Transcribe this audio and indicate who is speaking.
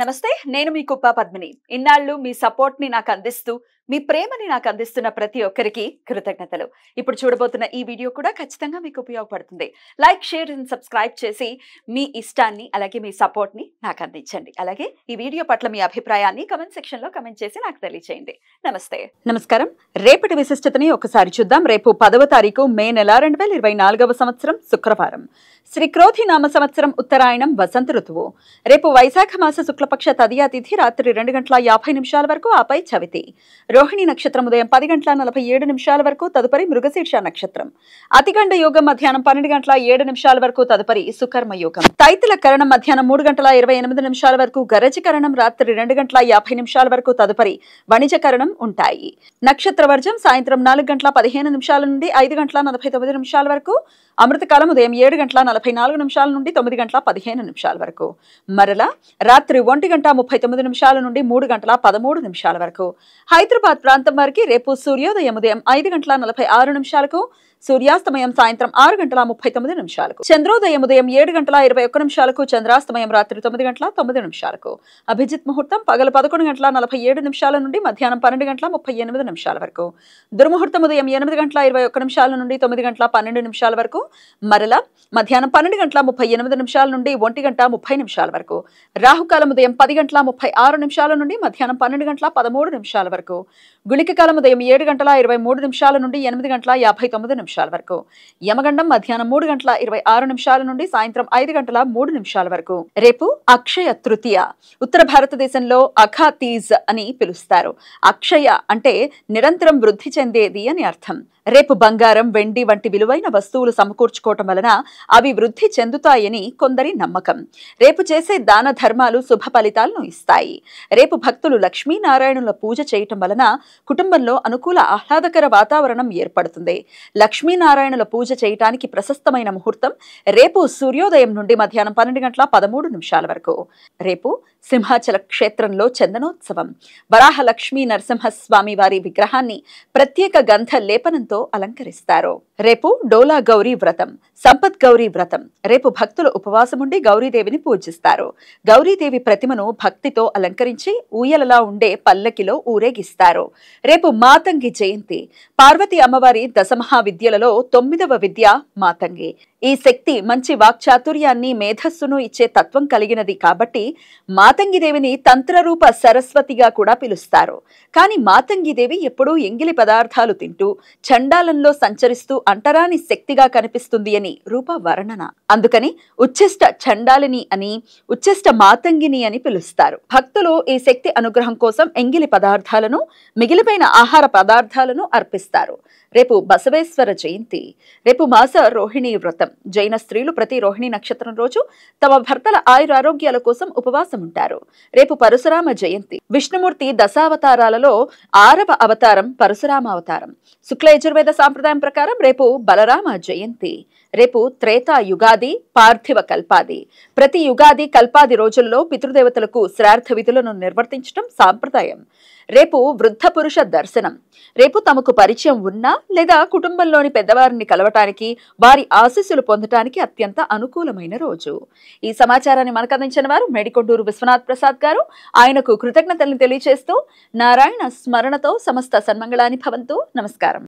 Speaker 1: నమస్తే నేను మీ కుప్ప పద్మిని ఇన్నాళ్ళు మీ సపోర్ట్ ని నాకు అందిస్తూ మీ ప్రేమని నాకు అందిస్తున్న ప్రతి ఒక్కరికి కృతజ్ఞతలు ఇప్పుడు చూడబోతున్న ఈ వీడియో కూడా ఖచ్చితంగా మీకు ఉపయోగపడుతుంది లైక్ షేర్ అండ్ సబ్స్క్రైబ్ చేసి మీ ఇష్టాన్ని అలాగే మీ సపోర్ట్ని నాకు అందించండి అలాగే ఈ వీడియో పట్ల మీ అభిప్రాయాన్ని కమెంట్ సెక్షన్ లో కమెంట్ చేసి నాకు తెలియచేయండి నమస్తే నమస్కారం రేపటి విశిష్టతని ఒకసారి చూద్దాం రేపు పదవ తారీఖు మే నెల రెండు వేల ఇరవై నాలుగవ సంవత్సరం శుక్రవారం శ్రీ క్రోధి నామ సంవత్సరం ఉత్తరాయణం వసంత ఋతువు రేపు వైశాఖ మాస శుక్ల శుక్లపక్ష తదియా తిథి రాత్రి రెండు గంటల యాభై నిమిషాల వరకు ఆపై చవితి రోహిణి నక్షత్రం ఉదయం పది గంటల నలభై ఏడు నిమిషాల వరకు తదుపరి మృగశీర్ష నక్షత్రం అతిగండ యోగం మధ్యాహ్నం పన్నెండు గంటల ఏడు నిమిషాల వరకు తదుపరి సుకర్మ యోగం తైతుల కరణం మధ్యాహ్నం మూడు గంటల ఇరవై ఎనిమిది నిమిషాల వరకు గరజకరణం రాత్రి రెండు గంటల యాభై నిమిషాల వరకు తదుపరి వణిజకరణం ఉంటాయి నక్షత్ర వర్జం సాయంత్రం నాలుగు గంటల పదిహేను నిమిషాల నుండి ఐదు గంటల నలభై తొమ్మిది నిమిషాల వరకు అమృతకాలం ఉదయం ఏడు గంటల నలభై నాలుగు నిమిషాల నుండి తొమ్మిది గంటల పదిహేను నిమిషాల వరకు మరలా రాత్రి ఒంటి గంట ముప్పై తొమ్మిది నిమిషాల నుండి మూడు గంటల పదమూడు నిమిషాల వరకు హైదరాబాద్ ప్రాంతం వారికి రేపు సూర్యోదయం ఉదయం ఐదు గంటల నలభై ఆరు నిమిషాలకు సూర్యాస్తమయం సాయంత్రం ఆరు గంటల ముప్పై తొమ్మిది నిమిషాలకు చంద్రోదయం ఉదయం ఏడు గంటల ఇరవై ఒక్క నిమిషాలకు చంద్రాస్తమయం రాత్రి తొమ్మిది గంటల తొమ్మిది నిమిషాలకు అభిజిత్ ముహూర్తం పగల పదకొండు గంటల నలభై ఏడు నిమిషాల నుండి మధ్యాహ్నం పన్నెండు గంటల ముప్పై ఎనిమిది నిమిషాల వరకు దుర్ముహూర్తం ఉదయం ఎనిమిది గంటల ఇరవై ఒక్క నిమిషాల నుండి తొమ్మిది గంటల పన్నెండు నిమిషాల వరకు మరల మధ్యాహ్నం పన్నెండు గంటల ముప్పై ఎనిమిది నిమిషాల నుండి ఒంటి గంట ముప్పై నిమిషాల వరకు రాహుకాలం ఉదయం పది గంటల ముప్పై ఆరు నిమిషాల నుండి మధ్యాహ్నం పన్నెండు గంటల పదమూడు నిమిషాల వరకు గుళిక కాలం ఉదయం ఏడు గంటల ఇరవై మూడు నిమిషాల నుండి ఎనిమిది గంటల యాభై తొమ్మిది నిమిషాలు నిమిషాల వరకు యమగండం మధ్యాహ్నం మూడు గంటల ఇరవై ఆరు నిమిషాల నుండి సాయంత్రం ఐదు గంటల మూడు నిమిషాల వరకు రేపు అక్షయ తృతీయ ఉత్తర భారతదేశంలో అఖాతీజ్ అని పిలుస్తారు అక్షయ అంటే నిరంతరం వృద్ధి చెందేది అని అర్థం రేపు బంగారం వెండి వంటి విలువైన వస్తువులు సమకూర్చుకోవటం వలన అవి వృద్ధి చెందుతాయని కొందరి నమ్మకం రేపు చేసే దాన ధర్మాలు శుభ ఫలితాలను ఇస్తాయి రేపు భక్తులు లక్ష్మీనారాయణుల పూజ చేయటం వలన కుటుంబంలో అనుకూల ఆహ్లాదకర వాతావరణం ఏర్పడుతుంది లక్ష్మీనారాయణుల పూజ చేయటానికి ప్రశస్తమైన ముహూర్తం రేపు సూర్యోదయం నుండి మధ్యాహ్నం పన్నెండు గంటల పదమూడు నిమిషాల వరకు రేపు సింహాచల క్షేత్రంలో చందనోత్సవం వరాహ లక్ష్మీ నరసింహస్వామి వారి విగ్రహాన్ని ప్రత్యేక గంధ లేపనంతో పూలతో అలంకరిస్తారు రేపు డోలా గౌరీ వ్రతం సంపత్ గౌరీ వ్రతం రేపు భక్తులు ఉపవాసముండి గౌరీదేవిని పూజిస్తారు గౌరీదేవి ప్రతిమను భక్తితో అలంకరించి ఊయలలా ఉండే పల్లకిలో ఊరేగిస్తారు రేపు మాతంగి జయంతి పార్వతి అమ్మవారి దశమహా విద్యలలో తొమ్మిదవ విద్య మాతంగి ఈ శక్తి మంచి వాక్చాతుర్యాన్ని మేధస్సును ఇచ్చే తత్వం కలిగినది కాబట్టి మాతంగిదేవిని తంత్రరూప సరస్వతిగా కూడా పిలుస్తారు కానీ మాతంగిదేవి ఎప్పుడూ ఎంగిలి పదార్థాలు తింటూ చండాలంలో సంచరిస్తూ అంటరాని శక్తిగా కనిపిస్తుంది అని రూప వర్ణన అందుకని ఉచ్ఛిష్ట చండాలిని అని ఉచ్ఛిష్ట మాతంగిని అని పిలుస్తారు భక్తులు ఈ శక్తి అనుగ్రహం కోసం ఎంగిలి పదార్థాలను మిగిలిపోయిన ఆహార పదార్థాలను అర్పిస్తారు రేపు బసవేశ్వర జయంతి రేపు మాస రోహిణి వ్రతం జైన స్త్రీలు ప్రతి రోహిణి నక్షత్రం రోజు తమ భర్తల ఆయురారోగ్యాల కోసం ఉపవాసం ఉంటారు రేపు పరశురామ జయంతి విష్ణుమూర్తి దశావతారాలలో ఆరవ అవతారం పరశురామ అవతారం శుక్ల యజుర్వేద సాంప్రదాయం ప్రకారం రేపు బలరామ జయంతి రేపు త్రేతా యుగాది పార్థివ కల్పాది ప్రతి యుగాది కల్పాది రోజుల్లో పితృదేవతలకు శ్రార్థ విధులను నిర్వర్తించడం సాంప్రదాయం రేపు వృద్ధ పురుష దర్శనం రేపు తమకు పరిచయం ఉన్నా లేదా కుటుంబంలోని పెద్దవారిని కలవటానికి వారి ఆశీస్సులు పొందటానికి అత్యంత అనుకూలమైన రోజు ఈ సమాచారాన్ని మనకు అందించిన వారు మేడికొండూరు విశ్వనాథ్ ప్రసాద్ గారు ఆయనకు కృతజ్ఞతలను తెలియజేస్తూ నారాయణ స్మరణతో సమస్త సన్మంగళాన్ని భవంతు నమస్కారం